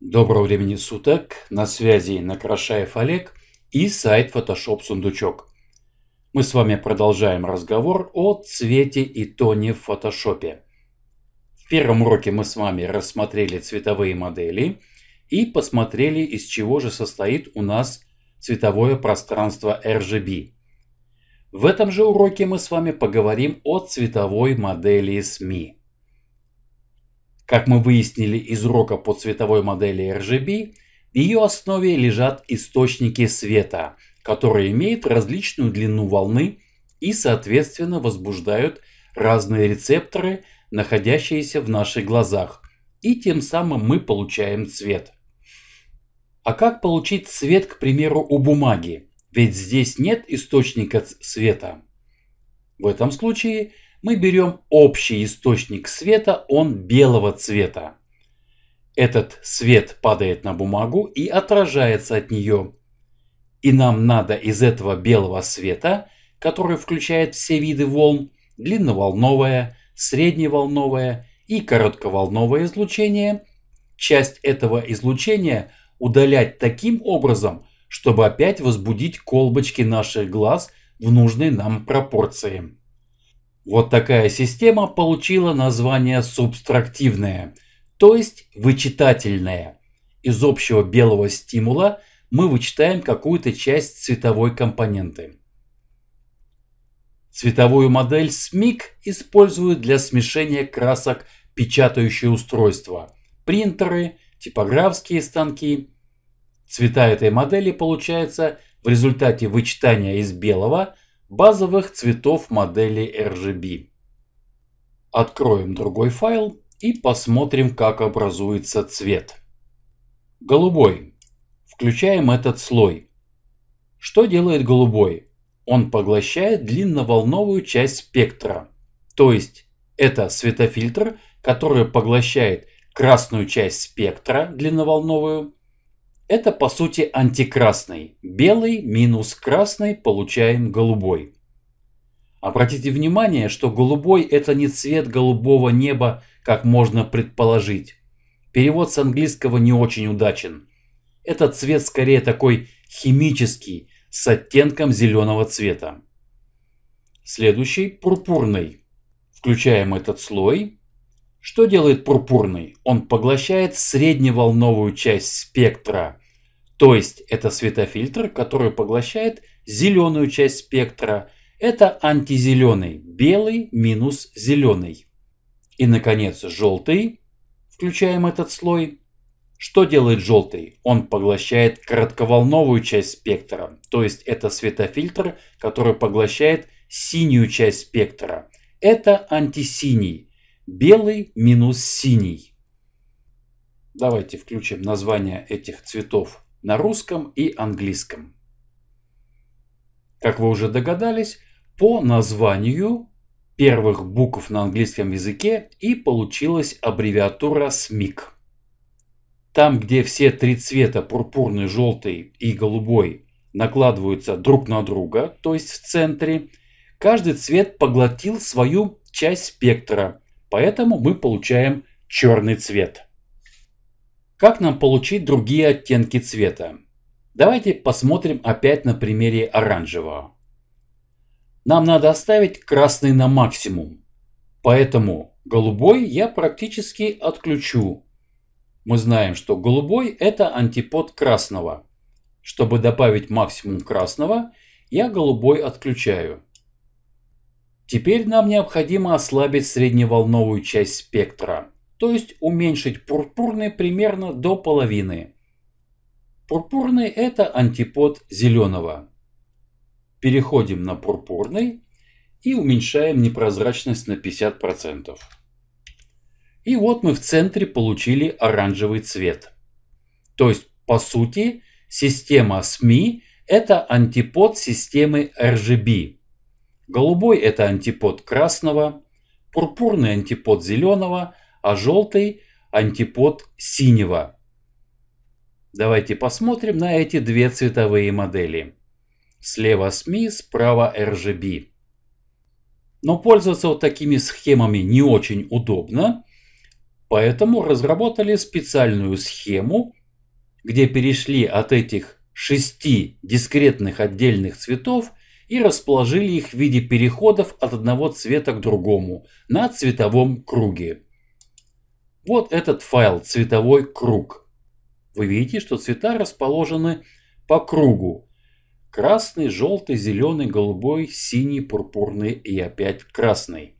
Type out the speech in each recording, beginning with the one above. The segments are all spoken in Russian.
Доброго времени суток, на связи Накрашаев Олег и сайт Photoshop Сундучок. Мы с вами продолжаем разговор о цвете и тоне в фотошопе. В первом уроке мы с вами рассмотрели цветовые модели и посмотрели, из чего же состоит у нас цветовое пространство RGB. В этом же уроке мы с вами поговорим о цветовой модели СМИ. Эм как мы выяснили из урока по цветовой модели RGB, в ее основе лежат источники света, которые имеют различную длину волны и, соответственно, возбуждают разные рецепторы, находящиеся в наших глазах, и тем самым мы получаем цвет. А как получить цвет, к примеру, у бумаги? ведь здесь нет источника света. В этом случае мы берем общий источник света, он белого цвета. Этот свет падает на бумагу и отражается от нее. И нам надо из этого белого света, который включает все виды волн, длинноволновое, средневолновое и коротковолновое излучение, часть этого излучения удалять таким образом, чтобы опять возбудить колбочки наших глаз в нужной нам пропорции. Вот такая система получила название субстрактивная, то есть вычитательная. Из общего белого стимула мы вычитаем какую-то часть цветовой компоненты. Цветовую модель SMIC используют для смешения красок печатающие устройства – принтеры, типографские станки – Цвета этой модели получаются в результате вычитания из белого базовых цветов модели RGB. Откроем другой файл и посмотрим, как образуется цвет. Голубой. Включаем этот слой. Что делает голубой? Он поглощает длинноволновую часть спектра. То есть это светофильтр, который поглощает красную часть спектра длинноволновую, это по сути антикрасный. Белый минус красный получаем голубой. Обратите внимание, что голубой это не цвет голубого неба, как можно предположить. Перевод с английского не очень удачен. Этот цвет скорее такой химический, с оттенком зеленого цвета. Следующий – пурпурный. Включаем этот слой что делает пурпурный? Он поглощает средневолновую часть спектра. То есть это светофильтр, который поглощает зеленую часть спектра. Это антизеленый, белый минус зеленый. И, наконец, желтый, включаем этот слой. Что делает желтый? Он поглощает коротковолновую часть спектра. То есть это светофильтр, который поглощает синюю часть спектра. Это антисиний Белый минус синий. Давайте включим названия этих цветов на русском и английском. Как вы уже догадались, по названию первых букв на английском языке и получилась аббревиатура смик. Там, где все три цвета пурпурный, желтый и голубой накладываются друг на друга, то есть в центре, каждый цвет поглотил свою часть спектра Поэтому мы получаем черный цвет. Как нам получить другие оттенки цвета? Давайте посмотрим опять на примере оранжевого. Нам надо оставить красный на максимум. Поэтому голубой я практически отключу. Мы знаем, что голубой это антипод красного. Чтобы добавить максимум красного, я голубой отключаю. Теперь нам необходимо ослабить средневолновую часть спектра, то есть уменьшить пурпурный примерно до половины. Пурпурный – это антипод зеленого. Переходим на пурпурный и уменьшаем непрозрачность на 50%. И вот мы в центре получили оранжевый цвет. То есть, по сути, система СМИ эм – это антипод системы RGB. Голубой – это антипод красного, пурпурный – антипод зеленого, а желтый – антипод синего. Давайте посмотрим на эти две цветовые модели. Слева SMI, справа RGB. Но пользоваться вот такими схемами не очень удобно, поэтому разработали специальную схему, где перешли от этих шести дискретных отдельных цветов – и расположили их в виде переходов от одного цвета к другому на цветовом круге. Вот этот файл «Цветовой круг». Вы видите, что цвета расположены по кругу. Красный, желтый, зеленый, голубой, синий, пурпурный и опять красный.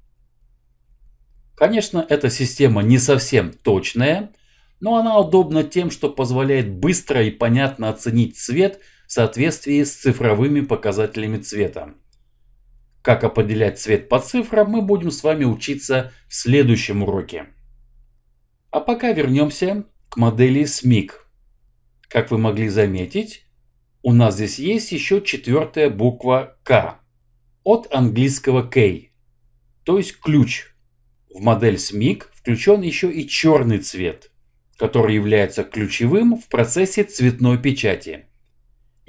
Конечно, эта система не совсем точная, но она удобна тем, что позволяет быстро и понятно оценить цвет – соответствии с цифровыми показателями цвета. Как определять цвет по цифрам, мы будем с вами учиться в следующем уроке. А пока вернемся к модели SMIC. Как вы могли заметить, у нас здесь есть еще четвертая буква К от английского K, то есть ключ. В модель SMIC включен еще и черный цвет, который является ключевым в процессе цветной печати.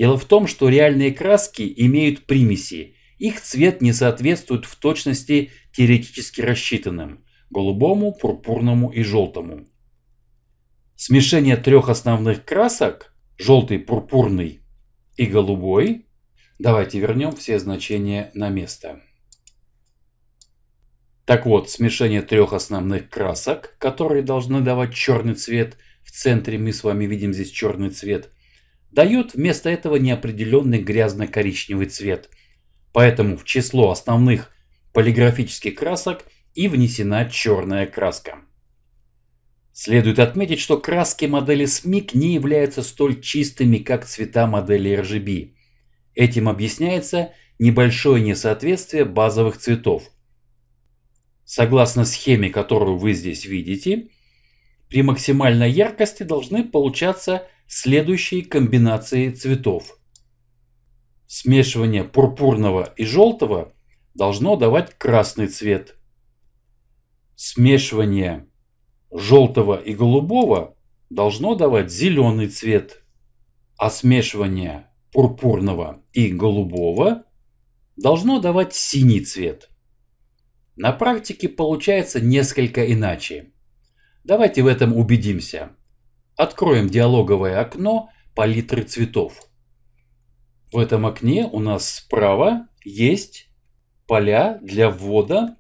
Дело в том, что реальные краски имеют примеси. Их цвет не соответствует в точности теоретически рассчитанным – голубому, пурпурному и желтому. Смешение трех основных красок – желтый, пурпурный и голубой – давайте вернем все значения на место. Так вот, смешение трех основных красок, которые должны давать черный цвет, в центре мы с вами видим здесь черный цвет – дает вместо этого неопределенный грязно-коричневый цвет. Поэтому в число основных полиграфических красок и внесена черная краска. Следует отметить, что краски модели SMIC не являются столь чистыми, как цвета модели RGB. Этим объясняется небольшое несоответствие базовых цветов. Согласно схеме, которую вы здесь видите, при максимальной яркости должны получаться следующей комбинации цветов. Смешивание пурпурного и желтого должно давать красный цвет. Смешивание желтого и голубого должно давать зеленый цвет, а смешивание пурпурного и голубого должно давать синий цвет. На практике получается несколько иначе. Давайте в этом убедимся. Откроем диалоговое окно палитры цветов. В этом окне у нас справа есть поля для ввода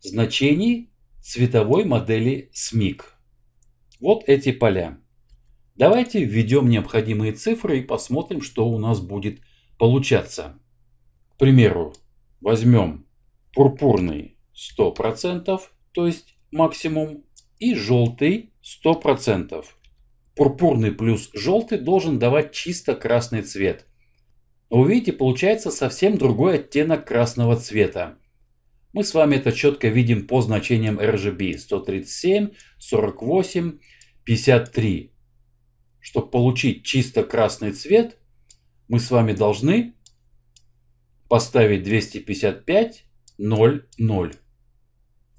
значений цветовой модели SMIC. Вот эти поля. Давайте введем необходимые цифры и посмотрим, что у нас будет получаться. К примеру, возьмем пурпурный 100%, то есть максимум, и желтый 100%. Пурпурный плюс желтый должен давать чисто красный цвет. Но вы получается совсем другой оттенок красного цвета. Мы с вами это четко видим по значениям RGB 137, 48, 53. Чтобы получить чисто красный цвет, мы с вами должны поставить 255, 0, 0.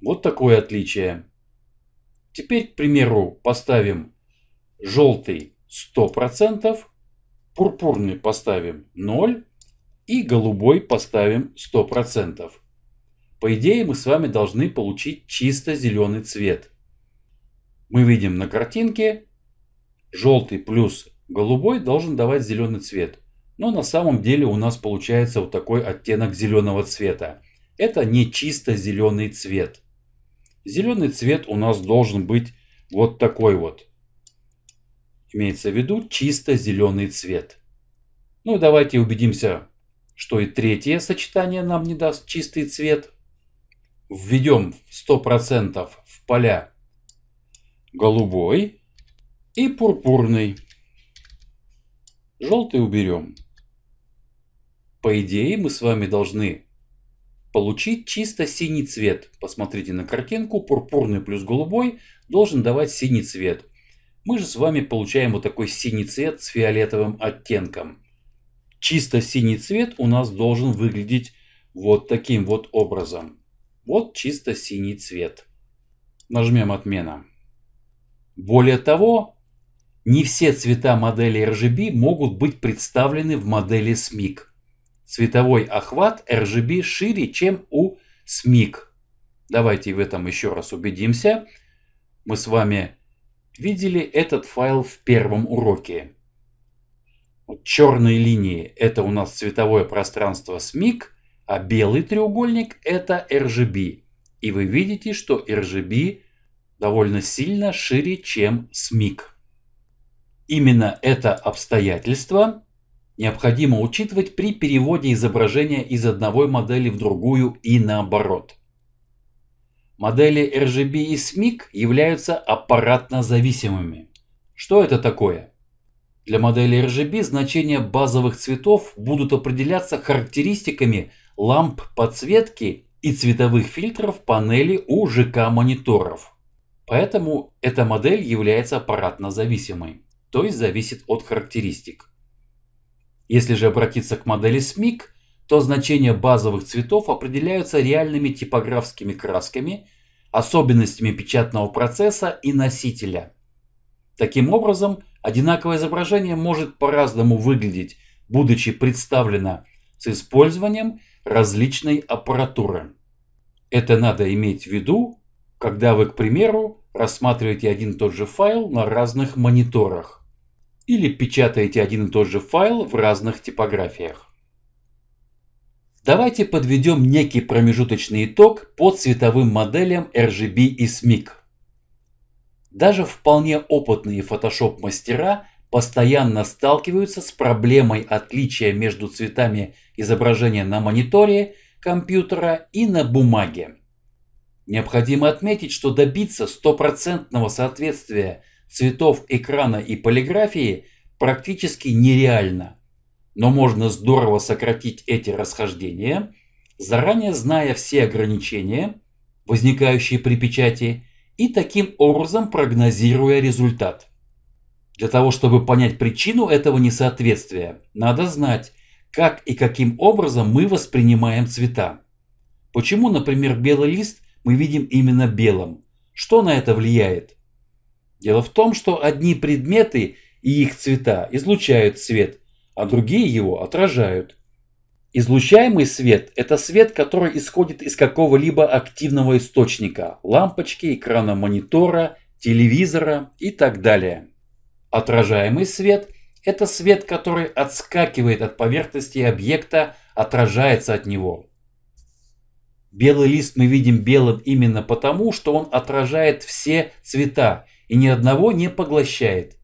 Вот такое отличие. Теперь, к примеру, поставим Желтый 100%, пурпурный поставим 0 и голубой поставим 100%. По идее мы с вами должны получить чисто зеленый цвет. Мы видим на картинке желтый плюс голубой должен давать зеленый цвет. Но на самом деле у нас получается вот такой оттенок зеленого цвета. Это не чисто зеленый цвет. Зеленый цвет у нас должен быть вот такой вот. Имеется в виду чисто зеленый цвет. Ну и давайте убедимся, что и третье сочетание нам не даст чистый цвет. Введем 100% в поля голубой и пурпурный. Желтый уберем. По идее мы с вами должны получить чисто синий цвет. Посмотрите на картинку. Пурпурный плюс голубой должен давать синий цвет мы же с вами получаем вот такой синий цвет с фиолетовым оттенком. Чисто синий цвет у нас должен выглядеть вот таким вот образом. Вот чисто синий цвет. Нажмем «Отмена». Более того, не все цвета модели RGB могут быть представлены в модели SMIC. Эм Цветовой охват RGB шире, чем у SMIC. Эм Давайте в этом еще раз убедимся. Мы с вами видели этот файл в первом уроке. Вот черные линии – это у нас цветовое пространство SMIC, а белый треугольник – это RGB. И вы видите, что RGB довольно сильно шире, чем SMIC. Именно это обстоятельство необходимо учитывать при переводе изображения из одной модели в другую и наоборот – Модели RGB и SMIC являются аппаратно зависимыми. Что это такое? Для модели RGB значения базовых цветов будут определяться характеристиками ламп подсветки и цветовых фильтров панели у ЖК-мониторов. Поэтому эта модель является аппаратно зависимой, то есть зависит от характеристик. Если же обратиться к модели SMIC, то значения базовых цветов определяются реальными типографскими красками особенностями печатного процесса и носителя. Таким образом, одинаковое изображение может по-разному выглядеть, будучи представлено с использованием различной аппаратуры. Это надо иметь в виду, когда вы, к примеру, рассматриваете один и тот же файл на разных мониторах или печатаете один и тот же файл в разных типографиях. Давайте подведем некий промежуточный итог по цветовым моделям RGB и SMIC. Эм Даже вполне опытные Photoshop мастера постоянно сталкиваются с проблемой отличия между цветами изображения на мониторе компьютера и на бумаге. Необходимо отметить, что добиться стопроцентного соответствия цветов экрана и полиграфии практически нереально – но можно здорово сократить эти расхождения, заранее зная все ограничения, возникающие при печати, и таким образом прогнозируя результат. Для того, чтобы понять причину этого несоответствия, надо знать, как и каким образом мы воспринимаем цвета. Почему, например, белый лист мы видим именно белым? Что на это влияет? Дело в том, что одни предметы и их цвета излучают свет – а другие его отражают. Излучаемый свет – это свет, который исходит из какого-либо активного источника – лампочки, экрана монитора, телевизора и так далее. Отражаемый свет – это свет, который отскакивает от поверхности объекта, отражается от него. Белый лист мы видим белым именно потому, что он отражает все цвета и ни одного не поглощает.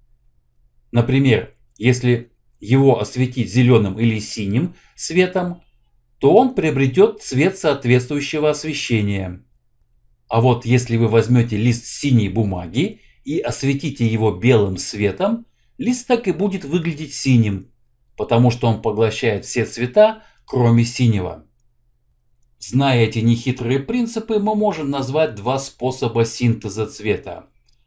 Например, если его осветить зеленым или синим светом, то он приобретет цвет соответствующего освещения. А вот если вы возьмете лист синей бумаги и осветите его белым светом, лист так и будет выглядеть синим, потому что он поглощает все цвета, кроме синего. Зная эти нехитрые принципы, мы можем назвать два способа синтеза цвета.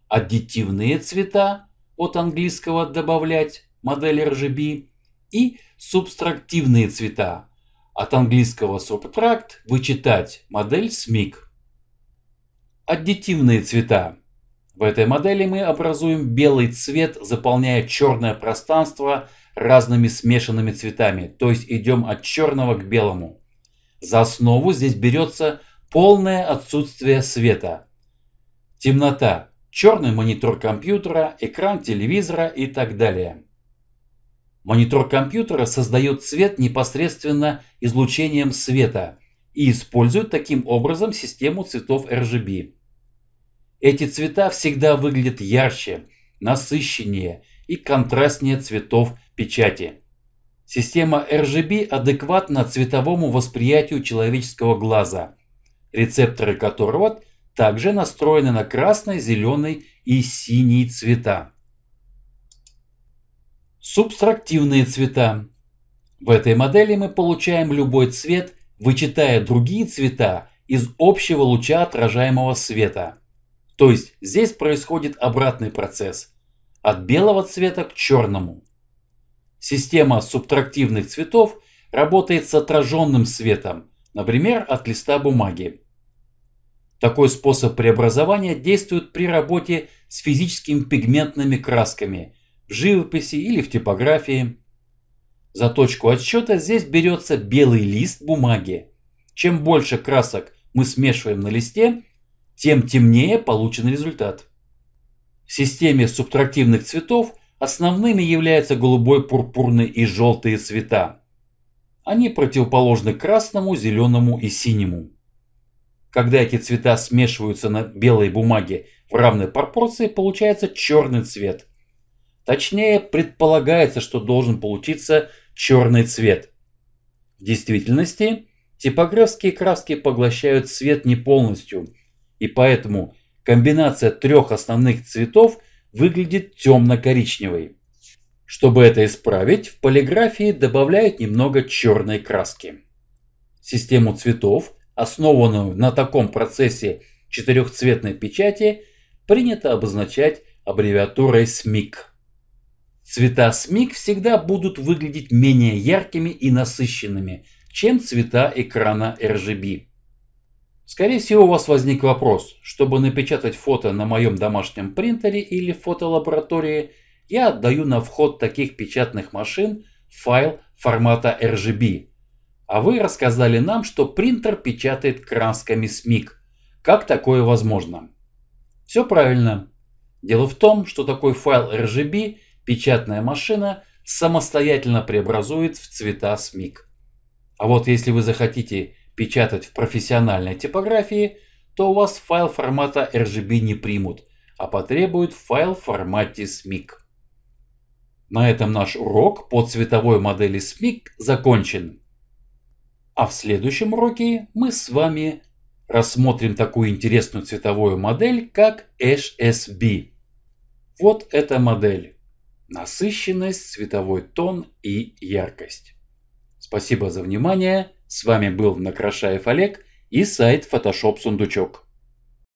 Аддитивные цвета, от английского «добавлять», модели RGB и субстрактивные цвета. От английского subtract – вычитать, модель SMIC. Аддитивные цвета. В этой модели мы образуем белый цвет, заполняя черное пространство разными смешанными цветами, то есть идем от черного к белому. За основу здесь берется полное отсутствие света. Темнота, черный монитор компьютера, экран телевизора и так далее. Монитор компьютера создает цвет непосредственно излучением света и использует таким образом систему цветов RGB. Эти цвета всегда выглядят ярче, насыщеннее и контрастнее цветов печати. Система RGB адекватна цветовому восприятию человеческого глаза, рецепторы которого также настроены на красный, зеленый и синий цвета. Субтрактивные цвета. В этой модели мы получаем любой цвет, вычитая другие цвета из общего луча отражаемого света. То есть здесь происходит обратный процесс. От белого цвета к черному. Система субтрактивных цветов работает с отраженным светом, например, от листа бумаги. Такой способ преобразования действует при работе с физическими пигментными красками – в живописи или в типографии. За точку отсчета здесь берется белый лист бумаги. Чем больше красок мы смешиваем на листе, тем темнее получен результат. В системе субтрактивных цветов основными являются голубой, пурпурный и желтые цвета. Они противоположны красному, зеленому и синему. Когда эти цвета смешиваются на белой бумаге в равной пропорции, получается черный цвет – Точнее, предполагается, что должен получиться черный цвет. В действительности, типографские краски поглощают свет не полностью, и поэтому комбинация трех основных цветов выглядит темно-коричневой. Чтобы это исправить, в полиграфии добавляют немного черной краски. Систему цветов, основанную на таком процессе четырехцветной печати, принято обозначать аббревиатурой СМИК. Цвета СМИК всегда будут выглядеть менее яркими и насыщенными, чем цвета экрана RGB. Скорее всего, у вас возник вопрос, чтобы напечатать фото на моем домашнем принтере или фотолаборатории, я отдаю на вход таких печатных машин файл формата RGB. А вы рассказали нам, что принтер печатает красками СМИК. Как такое возможно? Все правильно. Дело в том, что такой файл RGB печатная машина самостоятельно преобразует в цвета СМИК. А вот если вы захотите печатать в профессиональной типографии, то у вас файл формата RGB не примут, а потребуют файл в формате SMIC. На этом наш урок по цветовой модели СМИК закончен. А в следующем уроке мы с вами рассмотрим такую интересную цветовую модель, как HSB. Вот эта модель насыщенность, цветовой тон и яркость. Спасибо за внимание. С вами был Накрашаев Олег и сайт Photoshop Сундучок.